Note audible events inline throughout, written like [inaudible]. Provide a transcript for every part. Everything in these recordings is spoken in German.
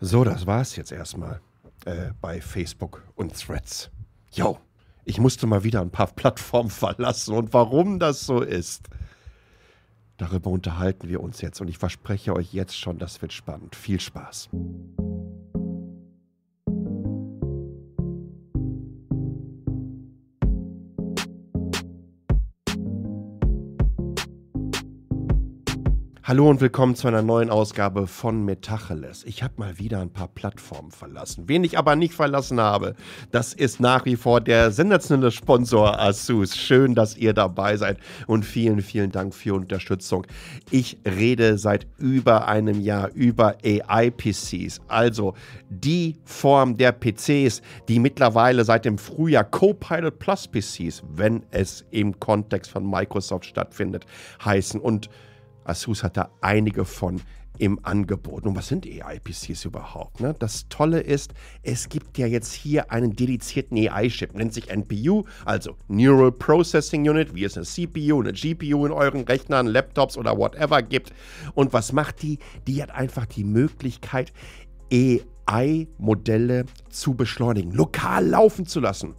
So, das war's jetzt erstmal äh, bei Facebook und Threads. Yo, ich musste mal wieder ein paar [laughs] Plattformen verlassen und warum das so ist. Darüber unterhalten wir uns jetzt und ich verspreche euch jetzt schon, das wird spannend. Viel Spaß. Hallo und willkommen zu einer neuen Ausgabe von Metacheles. Ich habe mal wieder ein paar Plattformen verlassen. Wen ich aber nicht verlassen habe, das ist nach wie vor der sensationelle Sponsor Asus. Schön, dass ihr dabei seid und vielen, vielen Dank für die Unterstützung. Ich rede seit über einem Jahr über AI-PCs, also die Form der PCs, die mittlerweile seit dem Frühjahr Copilot Plus PCs, wenn es im Kontext von Microsoft stattfindet, heißen und Asus hat da einige von im Angebot. Und was sind ai pcs überhaupt? Ne? Das Tolle ist, es gibt ja jetzt hier einen dedizierten ai chip nennt sich NPU, also Neural Processing Unit, wie es eine CPU, eine GPU in euren Rechnern, Laptops oder whatever gibt. Und was macht die? Die hat einfach die Möglichkeit, AI-Modelle zu beschleunigen, lokal laufen zu lassen.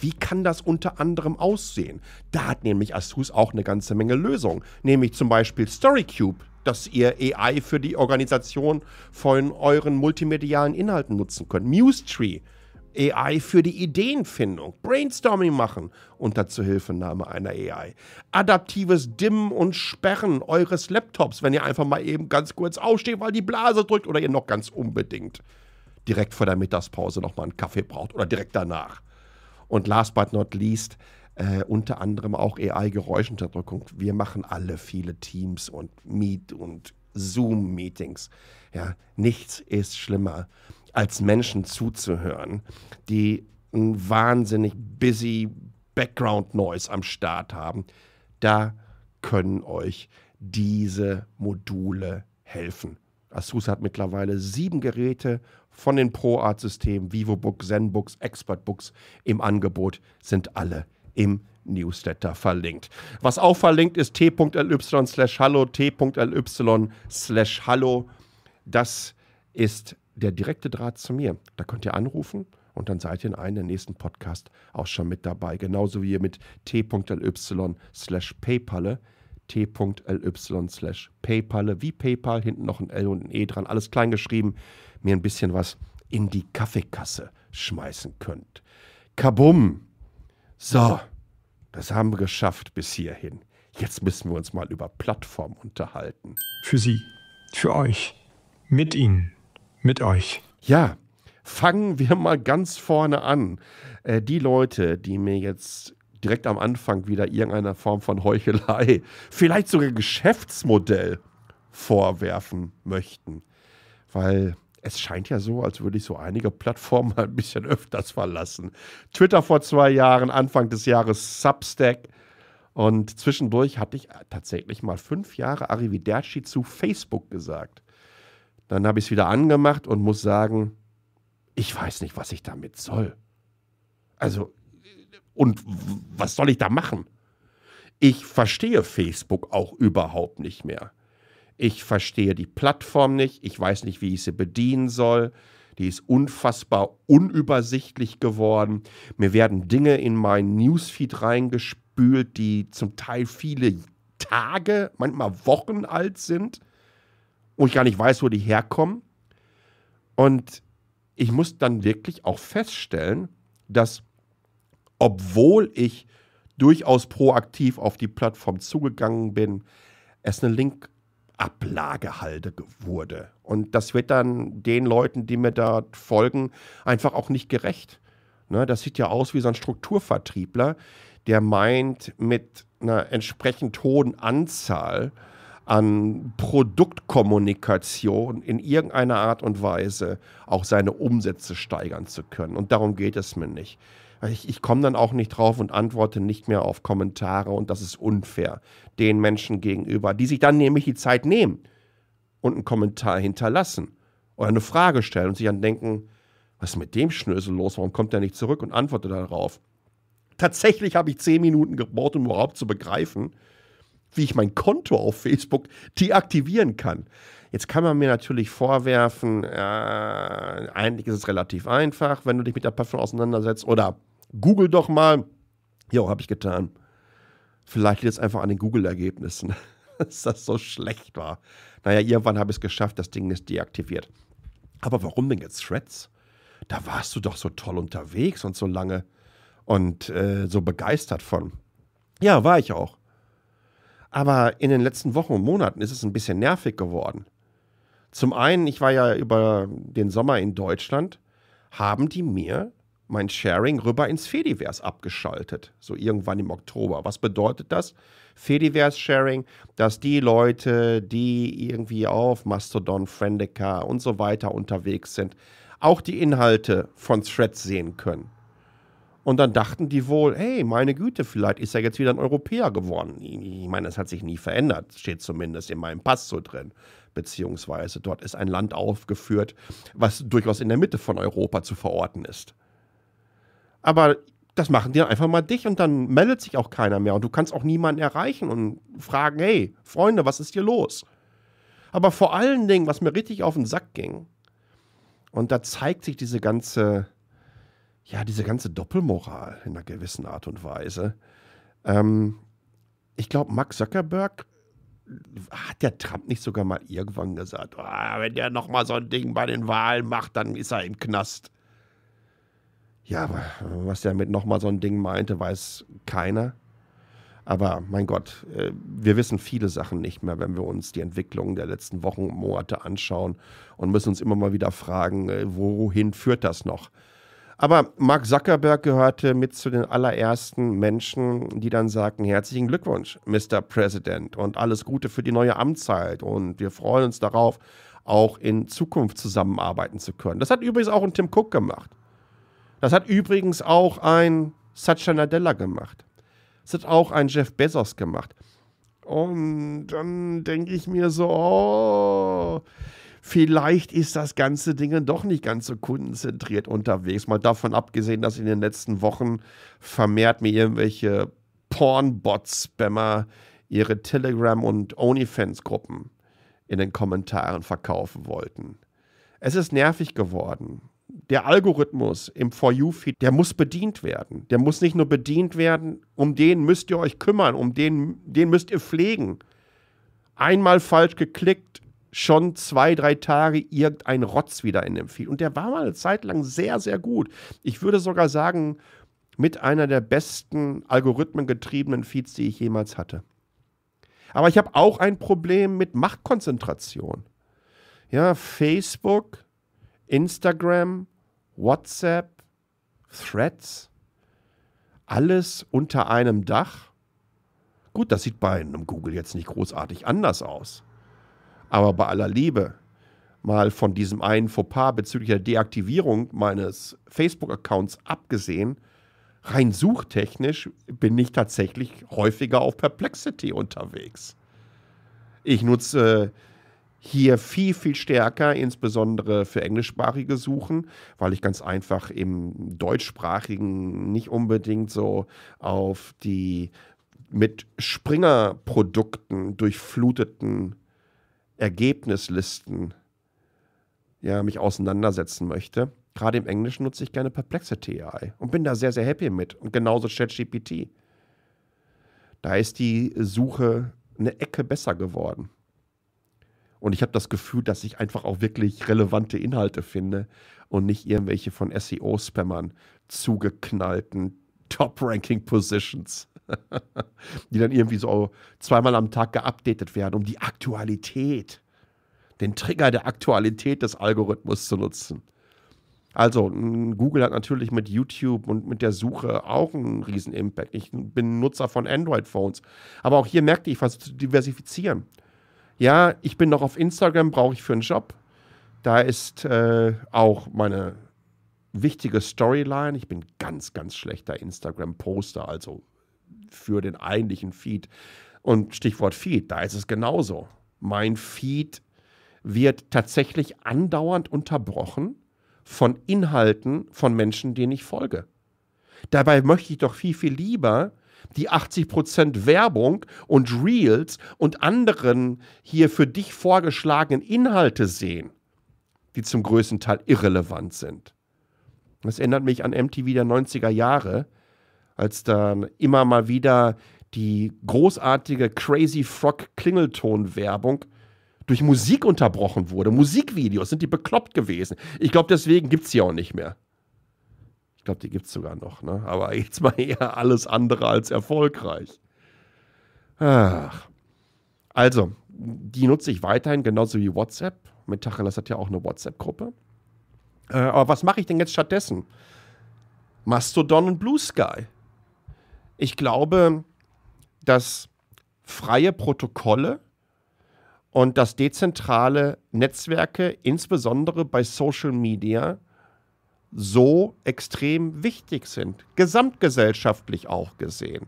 Wie kann das unter anderem aussehen? Da hat nämlich Asus auch eine ganze Menge Lösungen, nämlich zum Beispiel StoryCube, dass ihr AI für die Organisation von euren multimedialen Inhalten nutzen könnt. MuseTree, AI für die Ideenfindung, Brainstorming machen unter Zuhilfenahme einer AI. Adaptives Dimmen und Sperren eures Laptops, wenn ihr einfach mal eben ganz kurz aufsteht, weil die Blase drückt oder ihr noch ganz unbedingt direkt vor der Mittagspause nochmal einen Kaffee braucht oder direkt danach. Und last but not least, äh, unter anderem auch AI-Geräuschunterdrückung. Wir machen alle viele Teams und Meet und Zoom-Meetings. Ja, nichts ist schlimmer, als Menschen zuzuhören, die einen wahnsinnig busy Background-Noise am Start haben. Da können euch diese Module helfen. Asus hat mittlerweile sieben Geräte von den proart systemen VivoBooks, ZenBooks, ExpertBooks im Angebot sind alle im Newsletter verlinkt. Was auch verlinkt ist t.ly slash hallo, t.ly slash hallo. Das ist der direkte Draht zu mir. Da könnt ihr anrufen und dann seid ihr in einem der nächsten Podcast auch schon mit dabei. Genauso wie ihr mit t.ly slash PayPal, t.ly slash PayPal, wie PayPal, hinten noch ein L und ein E dran, alles klein geschrieben mir ein bisschen was in die Kaffeekasse schmeißen könnt. Kabum! So, das haben wir geschafft bis hierhin. Jetzt müssen wir uns mal über Plattform unterhalten. Für Sie, für euch, mit Ihnen, mit euch. Ja, fangen wir mal ganz vorne an. Äh, die Leute, die mir jetzt direkt am Anfang wieder irgendeiner Form von Heuchelei, vielleicht sogar Geschäftsmodell vorwerfen möchten, weil es scheint ja so, als würde ich so einige Plattformen [laughs] ein bisschen öfters verlassen. Twitter vor zwei Jahren, Anfang des Jahres Substack. Und zwischendurch hatte ich tatsächlich mal fünf Jahre Arrivederci zu Facebook gesagt. Dann habe ich es wieder angemacht und muss sagen, ich weiß nicht, was ich damit soll. Also, und was soll ich da machen? Ich verstehe Facebook auch überhaupt nicht mehr ich verstehe die Plattform nicht, ich weiß nicht, wie ich sie bedienen soll, die ist unfassbar unübersichtlich geworden, mir werden Dinge in meinen Newsfeed reingespült, die zum Teil viele Tage, manchmal Wochen alt sind, wo ich gar nicht weiß, wo die herkommen. Und ich muss dann wirklich auch feststellen, dass obwohl ich durchaus proaktiv auf die Plattform zugegangen bin, es eine Link Ablagehalde wurde. Und das wird dann den Leuten, die mir da folgen, einfach auch nicht gerecht. Ne, das sieht ja aus wie so ein Strukturvertriebler, der meint, mit einer entsprechend hohen Anzahl an Produktkommunikation in irgendeiner Art und Weise auch seine Umsätze steigern zu können. Und darum geht es mir nicht ich, ich komme dann auch nicht drauf und antworte nicht mehr auf Kommentare und das ist unfair den Menschen gegenüber, die sich dann nämlich die Zeit nehmen und einen Kommentar hinterlassen oder eine Frage stellen und sich dann denken, was ist mit dem Schnösel los? Warum kommt der nicht zurück und antwortet darauf? Tatsächlich habe ich zehn Minuten gebraucht, um überhaupt zu begreifen, wie ich mein Konto auf Facebook deaktivieren kann. Jetzt kann man mir natürlich vorwerfen, äh, eigentlich ist es relativ einfach, wenn du dich mit der Plattform auseinandersetzt oder Google doch mal. Jo, habe ich getan. Vielleicht liegt es einfach an den Google-Ergebnissen, [laughs] dass das so schlecht war. Naja, irgendwann habe ich es geschafft, das Ding ist deaktiviert. Aber warum denn jetzt Threads? Da warst du doch so toll unterwegs und so lange und äh, so begeistert von. Ja, war ich auch. Aber in den letzten Wochen und Monaten ist es ein bisschen nervig geworden. Zum einen, ich war ja über den Sommer in Deutschland, haben die mir mein Sharing rüber ins Fediverse abgeschaltet, so irgendwann im Oktober. Was bedeutet das? Fediverse-Sharing, dass die Leute, die irgendwie auf Mastodon, Friendica und so weiter unterwegs sind, auch die Inhalte von Threads sehen können. Und dann dachten die wohl, hey, meine Güte, vielleicht ist er jetzt wieder ein Europäer geworden. Ich meine, das hat sich nie verändert, steht zumindest in meinem Pass so drin. Beziehungsweise dort ist ein Land aufgeführt, was durchaus in der Mitte von Europa zu verorten ist. Aber das machen die dann einfach mal dich und dann meldet sich auch keiner mehr und du kannst auch niemanden erreichen und fragen, hey, Freunde, was ist hier los? Aber vor allen Dingen, was mir richtig auf den Sack ging, und da zeigt sich diese ganze, ja, diese ganze Doppelmoral in einer gewissen Art und Weise. Ähm, ich glaube, Mark Zuckerberg hat der Trump nicht sogar mal irgendwann gesagt, oh, wenn der nochmal so ein Ding bei den Wahlen macht, dann ist er im Knast. Ja, was er mit nochmal so ein Ding meinte, weiß keiner. Aber mein Gott, äh, wir wissen viele Sachen nicht mehr, wenn wir uns die Entwicklungen der letzten Wochen und Monate anschauen und müssen uns immer mal wieder fragen, äh, wohin führt das noch? Aber Mark Zuckerberg gehörte mit zu den allerersten Menschen, die dann sagten, herzlichen Glückwunsch, Mr. President und alles Gute für die neue Amtszeit und wir freuen uns darauf, auch in Zukunft zusammenarbeiten zu können. Das hat übrigens auch ein Tim Cook gemacht. Das hat übrigens auch ein Satya Nadella gemacht. Das hat auch ein Jeff Bezos gemacht. Und dann denke ich mir so, oh, vielleicht ist das ganze Ding doch nicht ganz so kundenzentriert unterwegs. Mal davon abgesehen, dass in den letzten Wochen vermehrt mir irgendwelche Pornbot-Spammer ihre Telegram- und OnlyFans-Gruppen in den Kommentaren verkaufen wollten. Es ist nervig geworden der Algorithmus im For You-Feed, der muss bedient werden. Der muss nicht nur bedient werden, um den müsst ihr euch kümmern, um den, den müsst ihr pflegen. Einmal falsch geklickt, schon zwei, drei Tage irgendein Rotz wieder in dem Feed. Und der war mal eine Zeit lang sehr, sehr gut. Ich würde sogar sagen, mit einer der besten algorithmengetriebenen Feeds, die ich jemals hatte. Aber ich habe auch ein Problem mit Machtkonzentration. Ja, Facebook, Instagram, WhatsApp, Threads, alles unter einem Dach. Gut, das sieht bei einem Google jetzt nicht großartig anders aus. Aber bei aller Liebe, mal von diesem einen Fauxpas bezüglich der Deaktivierung meines Facebook-Accounts abgesehen, rein suchtechnisch bin ich tatsächlich häufiger auf Perplexity unterwegs. Ich nutze hier viel, viel stärker, insbesondere für Englischsprachige suchen, weil ich ganz einfach im Deutschsprachigen nicht unbedingt so auf die mit Springer-Produkten durchfluteten Ergebnislisten ja, mich auseinandersetzen möchte. Gerade im Englischen nutze ich gerne Perplexity AI und bin da sehr, sehr happy mit. Und genauso ChatGPT. Da ist die Suche eine Ecke besser geworden. Und ich habe das Gefühl, dass ich einfach auch wirklich relevante Inhalte finde und nicht irgendwelche von SEO-Spammern zugeknallten Top-Ranking-Positions, [laughs] die dann irgendwie so zweimal am Tag geupdatet werden, um die Aktualität, den Trigger der Aktualität des Algorithmus zu nutzen. Also, Google hat natürlich mit YouTube und mit der Suche auch einen riesen Impact. Ich bin Nutzer von Android-Phones. Aber auch hier merkte ich, ich versuche zu diversifizieren ja, ich bin noch auf Instagram, brauche ich für einen Job. Da ist äh, auch meine wichtige Storyline. Ich bin ganz, ganz schlechter Instagram-Poster, also für den eigentlichen Feed. Und Stichwort Feed, da ist es genauso. Mein Feed wird tatsächlich andauernd unterbrochen von Inhalten von Menschen, denen ich folge. Dabei möchte ich doch viel, viel lieber die 80% Werbung und Reels und anderen hier für dich vorgeschlagenen Inhalte sehen, die zum größten Teil irrelevant sind. Das erinnert mich an MTV der 90er Jahre, als dann immer mal wieder die großartige Crazy Frog Klingelton-Werbung durch Musik unterbrochen wurde. Musikvideos sind die bekloppt gewesen. Ich glaube, deswegen gibt es sie auch nicht mehr glaube, die gibt es sogar noch. Ne? Aber jetzt mal eher alles andere als erfolgreich. Ach. Also, die nutze ich weiterhin, genauso wie WhatsApp. Mit Tacheles hat ja auch eine WhatsApp-Gruppe. Äh, aber was mache ich denn jetzt stattdessen? Mastodon und Blue Sky. Ich glaube, dass freie Protokolle und dass dezentrale Netzwerke, insbesondere bei Social Media, so extrem wichtig sind, gesamtgesellschaftlich auch gesehen.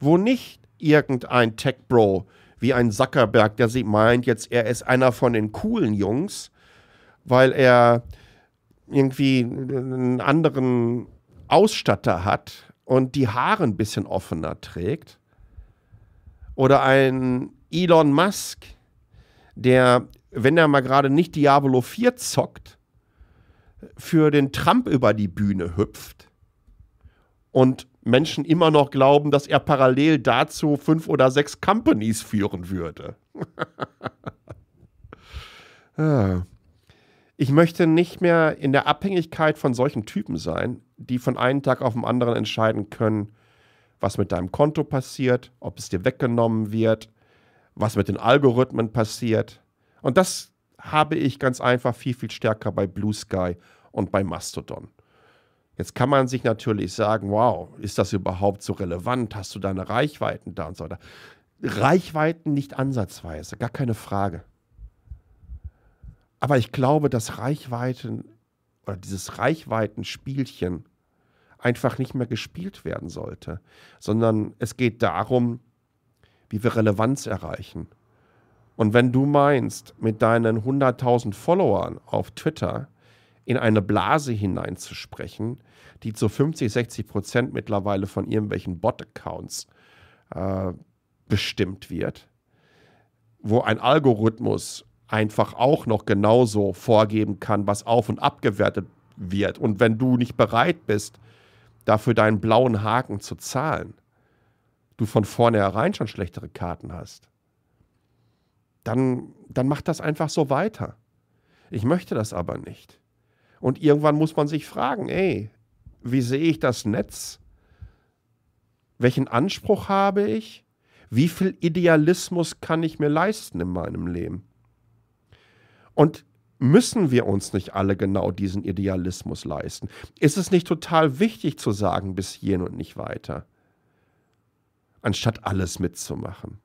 Wo nicht irgendein Tech-Bro wie ein Zuckerberg, der sie meint, jetzt er ist einer von den coolen Jungs, weil er irgendwie einen anderen Ausstatter hat und die Haare ein bisschen offener trägt. Oder ein Elon Musk, der, wenn er mal gerade nicht Diablo 4 zockt, für den Trump über die Bühne hüpft und Menschen immer noch glauben, dass er parallel dazu fünf oder sechs Companies führen würde. [laughs] Ah. ich möchte nicht mehr in der Abhängigkeit von solchen Typen sein, die von einem Tag auf den anderen entscheiden können, was mit deinem Konto passiert, ob es dir weggenommen wird, was mit den Algorithmen passiert. Und das habe ich ganz einfach viel, viel stärker bei Blue Sky und bei Mastodon. Jetzt kann man sich natürlich sagen, wow, ist das überhaupt so relevant? Hast du deine Reichweiten da und so weiter? Reichweiten nicht ansatzweise, gar keine Frage. Aber ich glaube, dass Reichweiten oder dieses Reichweitenspielchen einfach nicht mehr gespielt werden sollte, sondern es geht darum, wie wir Relevanz erreichen. Und wenn du meinst, mit deinen 100.000 Followern auf Twitter in eine Blase hineinzusprechen, die zu 50, 60 Prozent mittlerweile von irgendwelchen Bot-Accounts äh, bestimmt wird, wo ein Algorithmus einfach auch noch genauso vorgeben kann, was auf und abgewertet wird. Und wenn du nicht bereit bist, dafür deinen blauen Haken zu zahlen, du von vornherein schon schlechtere Karten hast dann, dann macht das einfach so weiter. Ich möchte das aber nicht. Und irgendwann muss man sich fragen, ey, wie sehe ich das Netz? Welchen Anspruch habe ich? Wie viel Idealismus kann ich mir leisten in meinem Leben? Und müssen wir uns nicht alle genau diesen Idealismus leisten? Ist es nicht total wichtig zu sagen, bis hierhin und nicht weiter, anstatt alles mitzumachen?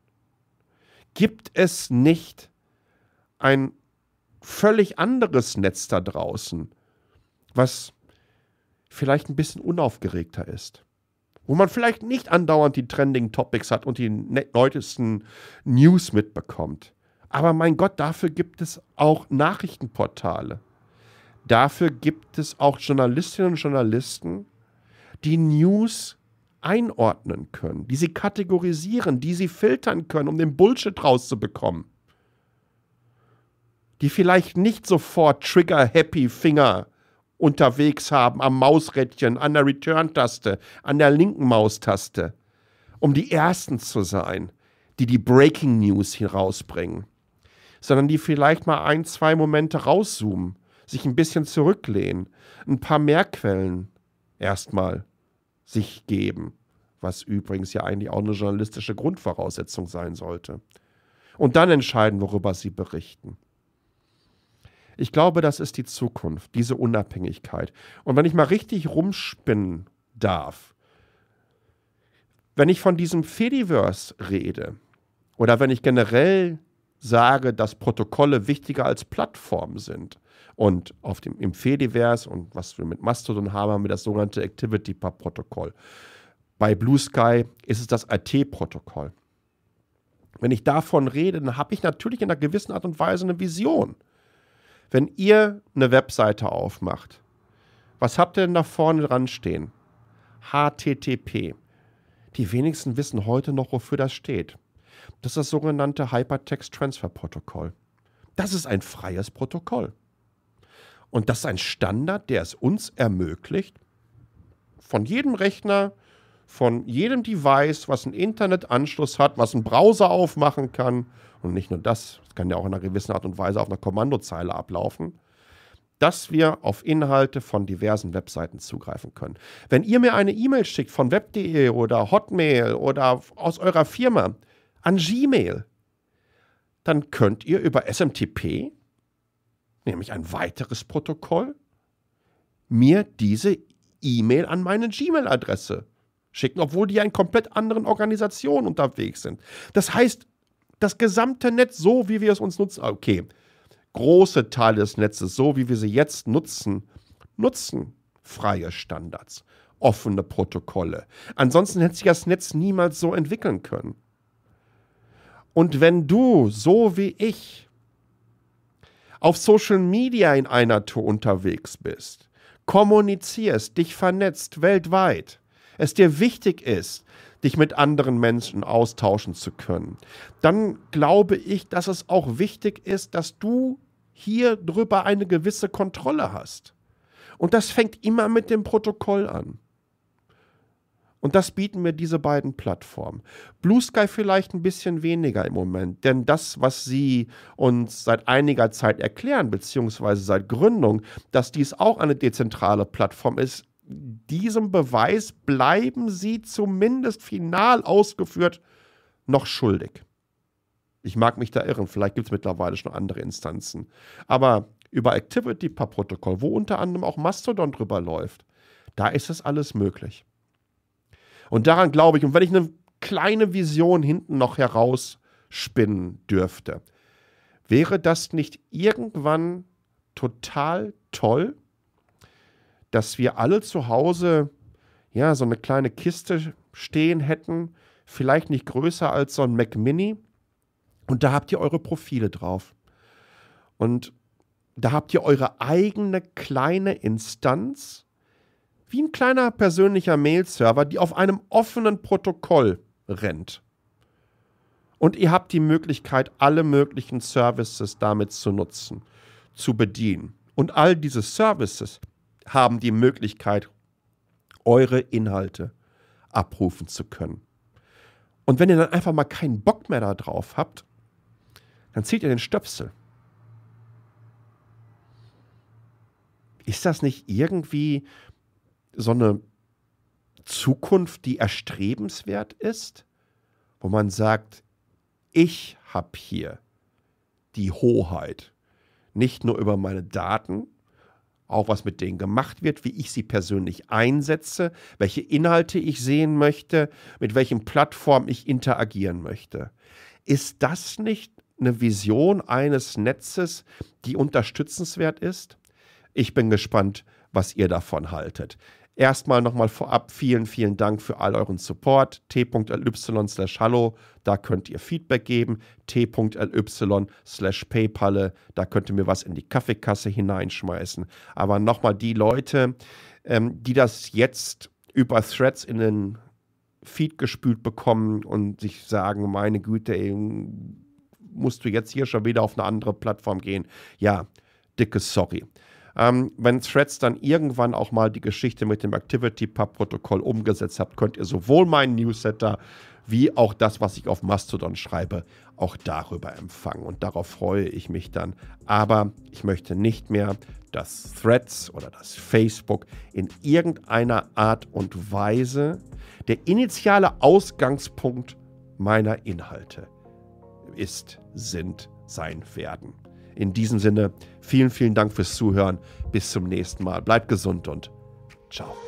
gibt es nicht ein völlig anderes Netz da draußen, was vielleicht ein bisschen unaufgeregter ist? Wo man vielleicht nicht andauernd die Trending Topics hat und die ne-, neuesten News mitbekommt. Aber mein Gott, dafür gibt es auch Nachrichtenportale. Dafür gibt es auch Journalistinnen und Journalisten, die News einordnen können, die sie kategorisieren, die sie filtern können, um den Bullshit rauszubekommen. Die vielleicht nicht sofort Trigger-Happy-Finger unterwegs haben am Mausrädchen, an der Return-Taste, an der linken Maustaste, um die Ersten zu sein, die die Breaking News hier rausbringen, sondern die vielleicht mal ein, zwei Momente rauszoomen, sich ein bisschen zurücklehnen, ein paar mehr Quellen erstmal sich geben, was übrigens ja eigentlich auch eine journalistische Grundvoraussetzung sein sollte. Und dann entscheiden, worüber sie berichten. Ich glaube, das ist die Zukunft, diese Unabhängigkeit. Und wenn ich mal richtig rumspinnen darf, wenn ich von diesem Fediverse rede oder wenn ich generell sage, dass Protokolle wichtiger als Plattformen sind. Und auf dem, im Fediverse und was wir mit Mastodon haben, haben wir das sogenannte Activity-Protokoll. pub Bei Blue Sky ist es das IT-Protokoll. Wenn ich davon rede, dann habe ich natürlich in einer gewissen Art und Weise eine Vision. Wenn ihr eine Webseite aufmacht, was habt ihr denn da vorne dran stehen? HTTP. Die wenigsten wissen heute noch, wofür das steht. Das ist das sogenannte Hypertext Transfer Protokoll. Das ist ein freies Protokoll. Und das ist ein Standard, der es uns ermöglicht, von jedem Rechner, von jedem Device, was einen Internetanschluss hat, was einen Browser aufmachen kann, und nicht nur das, es kann ja auch in einer gewissen Art und Weise auf einer Kommandozeile ablaufen, dass wir auf Inhalte von diversen Webseiten zugreifen können. Wenn ihr mir eine E-Mail schickt von web.de oder Hotmail oder aus eurer Firma, an Gmail. Dann könnt ihr über SMTP, nämlich ein weiteres Protokoll, mir diese E-Mail an meine Gmail-Adresse schicken, obwohl die ja in komplett anderen Organisationen unterwegs sind. Das heißt, das gesamte Netz, so wie wir es uns nutzen, ah, okay, große Teile des Netzes, so wie wir sie jetzt nutzen, nutzen freie Standards, offene Protokolle. Ansonsten hätte sich das Netz niemals so entwickeln können. Und wenn du, so wie ich, auf Social Media in einer Tour unterwegs bist, kommunizierst, dich vernetzt weltweit, es dir wichtig ist, dich mit anderen Menschen austauschen zu können, dann glaube ich, dass es auch wichtig ist, dass du hier drüber eine gewisse Kontrolle hast. Und das fängt immer mit dem Protokoll an. Und das bieten mir diese beiden Plattformen. Blue Sky vielleicht ein bisschen weniger im Moment, denn das, was sie uns seit einiger Zeit erklären, beziehungsweise seit Gründung, dass dies auch eine dezentrale Plattform ist, diesem Beweis bleiben sie zumindest final ausgeführt noch schuldig. Ich mag mich da irren, vielleicht gibt es mittlerweile schon andere Instanzen. Aber über Activity per Protokoll, wo unter anderem auch Mastodon drüber läuft, da ist das alles möglich. Und daran glaube ich, und wenn ich eine kleine Vision hinten noch herausspinnen dürfte, wäre das nicht irgendwann total toll, dass wir alle zu Hause ja so eine kleine Kiste stehen hätten, vielleicht nicht größer als so ein Mac Mini und da habt ihr eure Profile drauf. Und da habt ihr eure eigene kleine Instanz, wie ein kleiner persönlicher Mail-Server, die auf einem offenen Protokoll rennt. Und ihr habt die Möglichkeit, alle möglichen Services damit zu nutzen, zu bedienen. Und all diese Services haben die Möglichkeit, eure Inhalte abrufen zu können. Und wenn ihr dann einfach mal keinen Bock mehr darauf habt, dann zieht ihr den Stöpsel. Ist das nicht irgendwie so eine Zukunft, die erstrebenswert ist, wo man sagt, ich habe hier die Hoheit, nicht nur über meine Daten, auch was mit denen gemacht wird, wie ich sie persönlich einsetze, welche Inhalte ich sehen möchte, mit welchen Plattformen ich interagieren möchte. Ist das nicht eine Vision eines Netzes, die unterstützenswert ist? Ich bin gespannt, was ihr davon haltet. Erstmal nochmal vorab vielen, vielen Dank für all euren Support. t.ly slash hallo, da könnt ihr Feedback geben. t.ly slash paypalle, da könnt ihr mir was in die Kaffeekasse hineinschmeißen. Aber nochmal die Leute, ähm, die das jetzt über Threads in den Feed gespült bekommen und sich sagen, meine Güte, ey, musst du jetzt hier schon wieder auf eine andere Plattform gehen. Ja, dicke Sorry. Ähm, wenn Threads dann irgendwann auch mal die Geschichte mit dem ActivityPub-Protokoll umgesetzt habt, könnt ihr sowohl meinen Newsletter wie auch das, was ich auf Mastodon schreibe, auch darüber empfangen. Und darauf freue ich mich dann. Aber ich möchte nicht mehr, dass Threads oder das Facebook in irgendeiner Art und Weise der initiale Ausgangspunkt meiner Inhalte ist, sind, sein werden. In diesem Sinne, Vielen, vielen Dank fürs Zuhören. Bis zum nächsten Mal. Bleibt gesund und ciao.